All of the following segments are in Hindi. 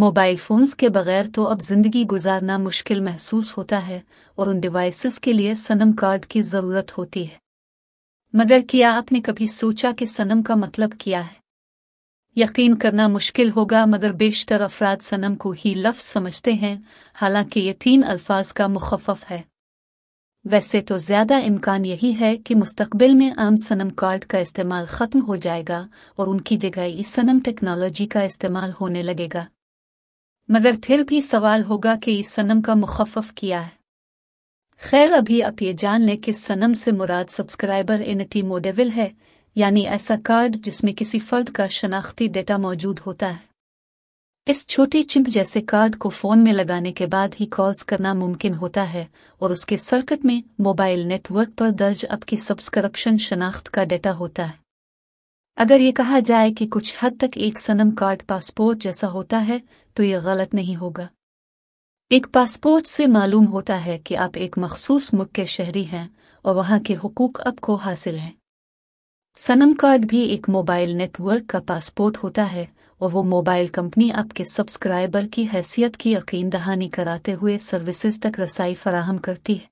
मोबाइल फ़ोन्स के बगैर तो अब ज़िंदगी गुजारना मुश्किल महसूस होता है और उन डिवाइस के लिए सनम कार्ड की ज़रूरत होती है मगर क्या आपने कभी सोचा कि सनम का मतलब क्या है यकीन करना मुश्किल होगा मगर बेशतर अफराद सनम को ही लफ्ज समझते हैं हालांकि ये तीन अल्फाज का मुखफ़ है वैसे तो ज़्यादा इम्कान यही है कि मुस्तबिल में आम सनम कार्ड का इस्तेमाल ख़त्म हो जाएगा और उनकी जगह इस सनम टेक्नोलॉजी का इस्तेमाल होने लगेगा मगर फिर भी सवाल होगा कि इस सनम का मुखफ़ किया है खैर अभी आप ये जान लें कि सनम से मुराद सब्सक्राइबर एनिटी मोडेविल है यानी ऐसा कार्ड जिसमें किसी फर्द का शनाख्ती डेटा मौजूद होता है इस छोटे चिप जैसे कार्ड को फ़ोन में लगाने के बाद ही कॉज करना मुमकिन होता है और उसके सर्किट में मोबाइल नेटवर्क पर दर्ज आपकी सब्सक्रिप्शन शनाख्त का डेटा होता है अगर ये कहा जाए कि कुछ हद तक एक सनम कार्ड पासपोर्ट जैसा होता है तो ये गलत नहीं होगा एक पासपोर्ट से मालूम होता है कि आप एक मखसूस मुख्य के शहरी हैं और वहां के हकूक आपको हासिल हैं सनम कार्ड भी एक मोबाइल नेटवर्क का पासपोर्ट होता है और वो मोबाइल कंपनी आपके सब्सक्राइबर की हैसियत की यकीन दहानी कराते हुए सर्विसेज तक रसाई फराहम करती है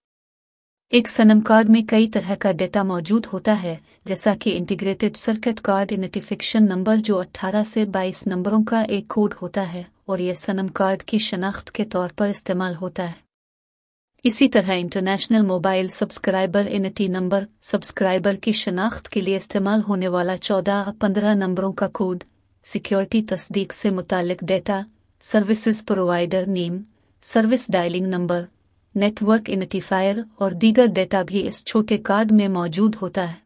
एक सनम कार्ड में कई तरह का डेटा मौजूद होता है जैसा कि integrated circuit card identification number जो 18 से 22 नंबरों का एक कोड होता है और यह सनम कार्ड की शनाख्त के तौर पर इस्तेमाल होता है इसी तरह international mobile subscriber identity number subscriber की शनाख्त के लिए इस्तेमाल होने वाला चौदह पंद्रह नंबरों का कोड सिक्योरिटी तस्दीक से मुतल data services provider name service dialing number network identifier और दीगर डेटा भी इस छोटे कार्ड में मौजूद होता है